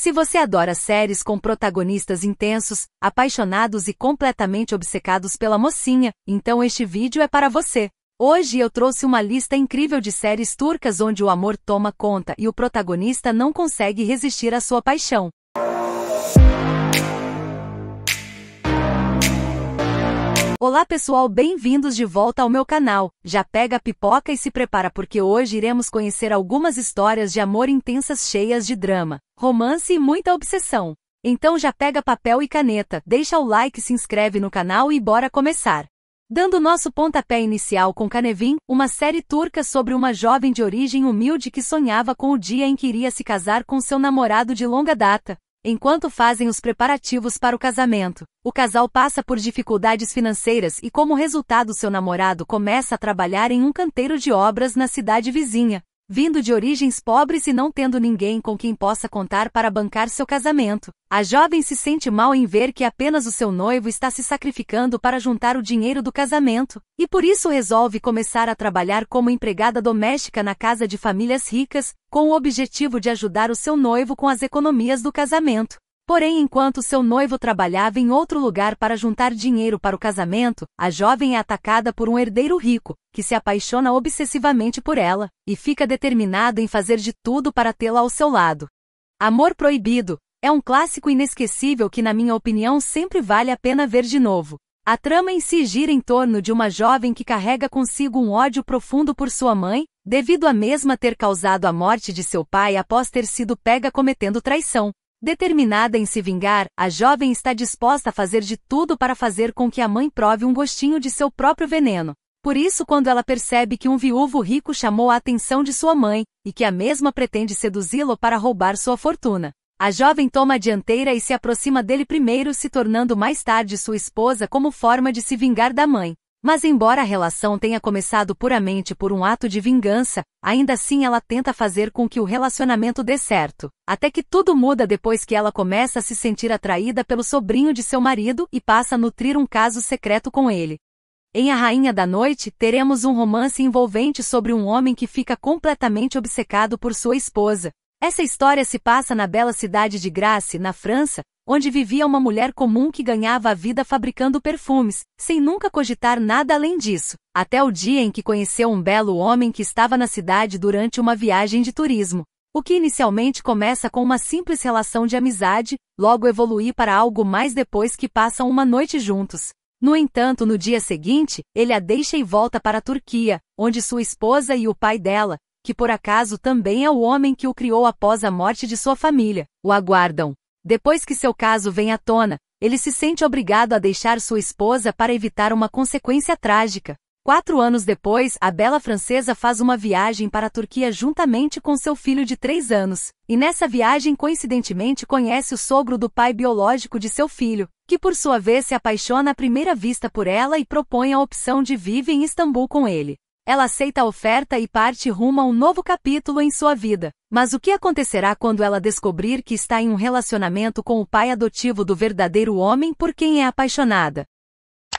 Se você adora séries com protagonistas intensos, apaixonados e completamente obcecados pela mocinha, então este vídeo é para você. Hoje eu trouxe uma lista incrível de séries turcas onde o amor toma conta e o protagonista não consegue resistir à sua paixão. Olá pessoal, bem-vindos de volta ao meu canal. Já pega a pipoca e se prepara porque hoje iremos conhecer algumas histórias de amor intensas cheias de drama, romance e muita obsessão. Então já pega papel e caneta, deixa o like, se inscreve no canal e bora começar. Dando nosso pontapé inicial com Canevin, uma série turca sobre uma jovem de origem humilde que sonhava com o dia em que iria se casar com seu namorado de longa data, Enquanto fazem os preparativos para o casamento, o casal passa por dificuldades financeiras e, como resultado, seu namorado começa a trabalhar em um canteiro de obras na cidade vizinha, Vindo de origens pobres e não tendo ninguém com quem possa contar para bancar seu casamento, a jovem se sente mal em ver que apenas o seu noivo está se sacrificando para juntar o dinheiro do casamento, e por isso resolve começar a trabalhar como empregada doméstica na casa de famílias ricas, com o objetivo de ajudar o seu noivo com as economias do casamento. Porém, enquanto seu noivo trabalhava em outro lugar para juntar dinheiro para o casamento, a jovem é atacada por um herdeiro rico, que se apaixona obsessivamente por ela, e fica determinado em fazer de tudo para tê-la ao seu lado. Amor Proibido é um clássico inesquecível que, na minha opinião, sempre vale a pena ver de novo. A trama em si gira em torno de uma jovem que carrega consigo um ódio profundo por sua mãe, devido a mesma ter causado a morte de seu pai após ter sido pega cometendo traição. Determinada em se vingar, a jovem está disposta a fazer de tudo para fazer com que a mãe prove um gostinho de seu próprio veneno. Por isso, quando ela percebe que um viúvo rico chamou a atenção de sua mãe, e que a mesma pretende seduzi-lo para roubar sua fortuna, a jovem toma a dianteira e se aproxima dele primeiro, se tornando mais tarde sua esposa como forma de se vingar da mãe. Mas embora a relação tenha começado puramente por um ato de vingança, ainda assim ela tenta fazer com que o relacionamento dê certo, até que tudo muda depois que ela começa a se sentir atraída pelo sobrinho de seu marido e passa a nutrir um caso secreto com ele. Em A Rainha da Noite, teremos um romance envolvente sobre um homem que fica completamente obcecado por sua esposa. Essa história se passa na bela cidade de Grasse, na França, onde vivia uma mulher comum que ganhava a vida fabricando perfumes, sem nunca cogitar nada além disso, até o dia em que conheceu um belo homem que estava na cidade durante uma viagem de turismo. O que inicialmente começa com uma simples relação de amizade, logo evolui para algo mais depois que passam uma noite juntos. No entanto, no dia seguinte, ele a deixa e volta para a Turquia, onde sua esposa e o pai dela, que por acaso também é o homem que o criou após a morte de sua família, o aguardam. Depois que seu caso vem à tona, ele se sente obrigado a deixar sua esposa para evitar uma consequência trágica. Quatro anos depois, a bela francesa faz uma viagem para a Turquia juntamente com seu filho de três anos, e nessa viagem coincidentemente conhece o sogro do pai biológico de seu filho, que por sua vez se apaixona à primeira vista por ela e propõe a opção de vive em Istambul com ele ela aceita a oferta e parte rumo a um novo capítulo em sua vida. Mas o que acontecerá quando ela descobrir que está em um relacionamento com o pai adotivo do verdadeiro homem por quem é apaixonada?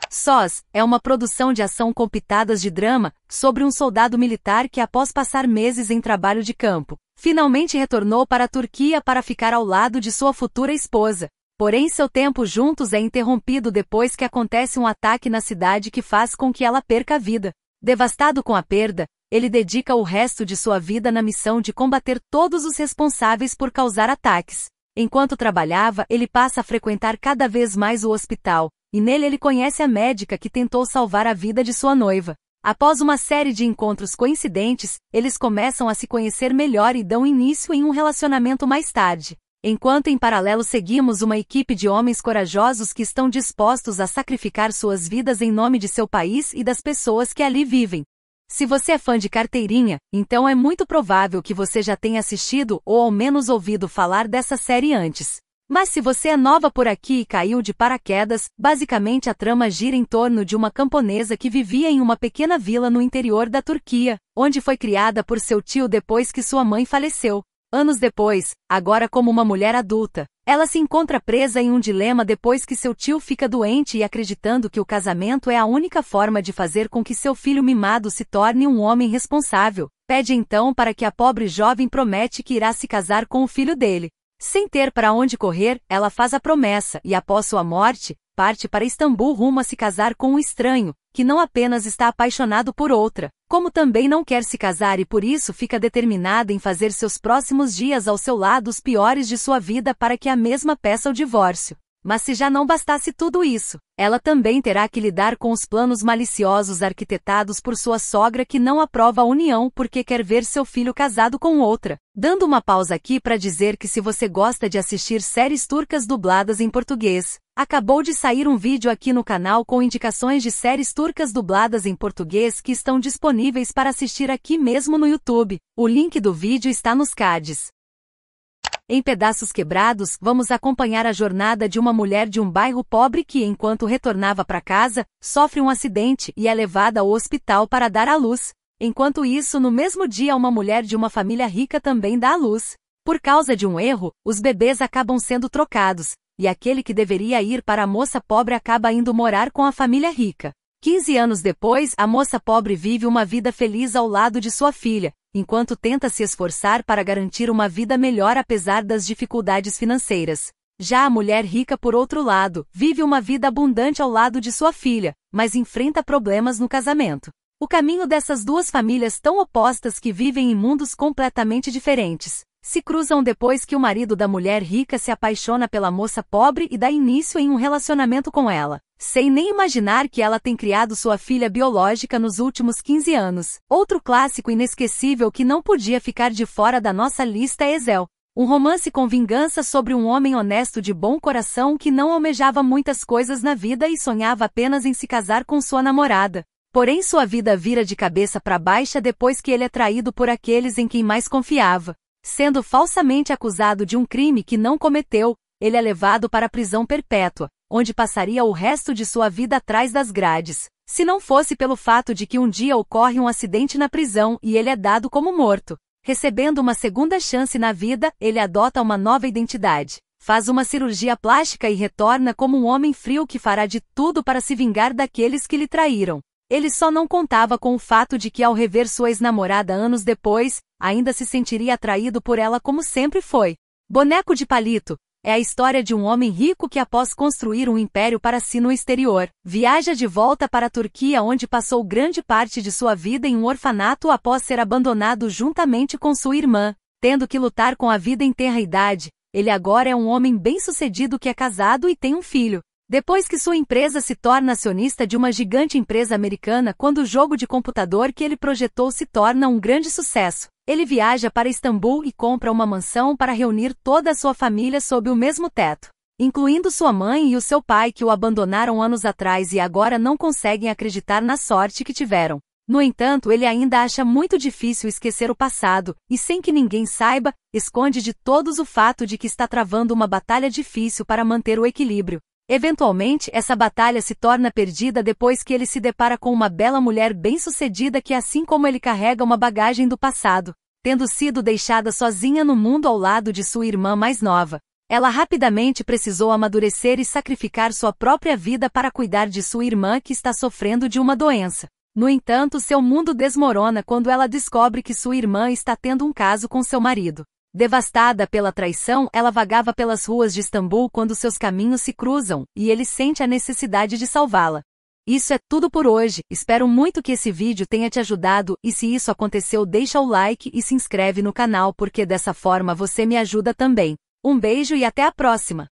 Sós é uma produção de ação com pitadas de drama sobre um soldado militar que, após passar meses em trabalho de campo, finalmente retornou para a Turquia para ficar ao lado de sua futura esposa. Porém, seu tempo juntos é interrompido depois que acontece um ataque na cidade que faz com que ela perca a vida. Devastado com a perda, ele dedica o resto de sua vida na missão de combater todos os responsáveis por causar ataques. Enquanto trabalhava, ele passa a frequentar cada vez mais o hospital, e nele ele conhece a médica que tentou salvar a vida de sua noiva. Após uma série de encontros coincidentes, eles começam a se conhecer melhor e dão início em um relacionamento mais tarde. Enquanto em paralelo seguimos uma equipe de homens corajosos que estão dispostos a sacrificar suas vidas em nome de seu país e das pessoas que ali vivem. Se você é fã de carteirinha, então é muito provável que você já tenha assistido ou ao menos ouvido falar dessa série antes. Mas se você é nova por aqui e caiu de paraquedas, basicamente a trama gira em torno de uma camponesa que vivia em uma pequena vila no interior da Turquia, onde foi criada por seu tio depois que sua mãe faleceu. Anos depois, agora como uma mulher adulta, ela se encontra presa em um dilema depois que seu tio fica doente e acreditando que o casamento é a única forma de fazer com que seu filho mimado se torne um homem responsável. Pede então para que a pobre jovem promete que irá se casar com o filho dele. Sem ter para onde correr, ela faz a promessa e após sua morte, parte para Istambul rumo a se casar com um estranho, que não apenas está apaixonado por outra, como também não quer se casar e por isso fica determinada em fazer seus próximos dias ao seu lado os piores de sua vida para que a mesma peça o divórcio. Mas se já não bastasse tudo isso, ela também terá que lidar com os planos maliciosos arquitetados por sua sogra que não aprova a união porque quer ver seu filho casado com outra. Dando uma pausa aqui para dizer que se você gosta de assistir séries turcas dubladas em português, Acabou de sair um vídeo aqui no canal com indicações de séries turcas dubladas em português que estão disponíveis para assistir aqui mesmo no YouTube. O link do vídeo está nos cards. Em pedaços quebrados, vamos acompanhar a jornada de uma mulher de um bairro pobre que, enquanto retornava para casa, sofre um acidente e é levada ao hospital para dar à luz. Enquanto isso, no mesmo dia, uma mulher de uma família rica também dá à luz. Por causa de um erro, os bebês acabam sendo trocados, e aquele que deveria ir para a moça pobre acaba indo morar com a família rica. 15 anos depois, a moça pobre vive uma vida feliz ao lado de sua filha, enquanto tenta se esforçar para garantir uma vida melhor apesar das dificuldades financeiras. Já a mulher rica, por outro lado, vive uma vida abundante ao lado de sua filha, mas enfrenta problemas no casamento. O caminho dessas duas famílias tão opostas que vivem em mundos completamente diferentes se cruzam depois que o marido da mulher rica se apaixona pela moça pobre e dá início em um relacionamento com ela, sem nem imaginar que ela tem criado sua filha biológica nos últimos 15 anos. Outro clássico inesquecível que não podia ficar de fora da nossa lista é Ezel, um romance com vingança sobre um homem honesto de bom coração que não almejava muitas coisas na vida e sonhava apenas em se casar com sua namorada. Porém sua vida vira de cabeça para baixo depois que ele é traído por aqueles em quem mais confiava. Sendo falsamente acusado de um crime que não cometeu, ele é levado para a prisão perpétua, onde passaria o resto de sua vida atrás das grades, se não fosse pelo fato de que um dia ocorre um acidente na prisão e ele é dado como morto. Recebendo uma segunda chance na vida, ele adota uma nova identidade, faz uma cirurgia plástica e retorna como um homem frio que fará de tudo para se vingar daqueles que lhe traíram. Ele só não contava com o fato de que ao rever sua ex-namorada anos depois, ainda se sentiria atraído por ela como sempre foi. Boneco de Palito é a história de um homem rico que após construir um império para si no exterior, viaja de volta para a Turquia onde passou grande parte de sua vida em um orfanato após ser abandonado juntamente com sua irmã, tendo que lutar com a vida em tenra idade. Ele agora é um homem bem-sucedido que é casado e tem um filho. Depois que sua empresa se torna acionista de uma gigante empresa americana quando o jogo de computador que ele projetou se torna um grande sucesso, ele viaja para Istambul e compra uma mansão para reunir toda a sua família sob o mesmo teto, incluindo sua mãe e o seu pai que o abandonaram anos atrás e agora não conseguem acreditar na sorte que tiveram. No entanto, ele ainda acha muito difícil esquecer o passado, e sem que ninguém saiba, esconde de todos o fato de que está travando uma batalha difícil para manter o equilíbrio, Eventualmente, essa batalha se torna perdida depois que ele se depara com uma bela mulher bem-sucedida que, assim como ele, carrega uma bagagem do passado, tendo sido deixada sozinha no mundo ao lado de sua irmã mais nova. Ela rapidamente precisou amadurecer e sacrificar sua própria vida para cuidar de sua irmã que está sofrendo de uma doença. No entanto, seu mundo desmorona quando ela descobre que sua irmã está tendo um caso com seu marido. Devastada pela traição, ela vagava pelas ruas de Istambul quando seus caminhos se cruzam, e ele sente a necessidade de salvá-la. Isso é tudo por hoje, espero muito que esse vídeo tenha te ajudado, e se isso aconteceu deixa o like e se inscreve no canal porque dessa forma você me ajuda também. Um beijo e até a próxima!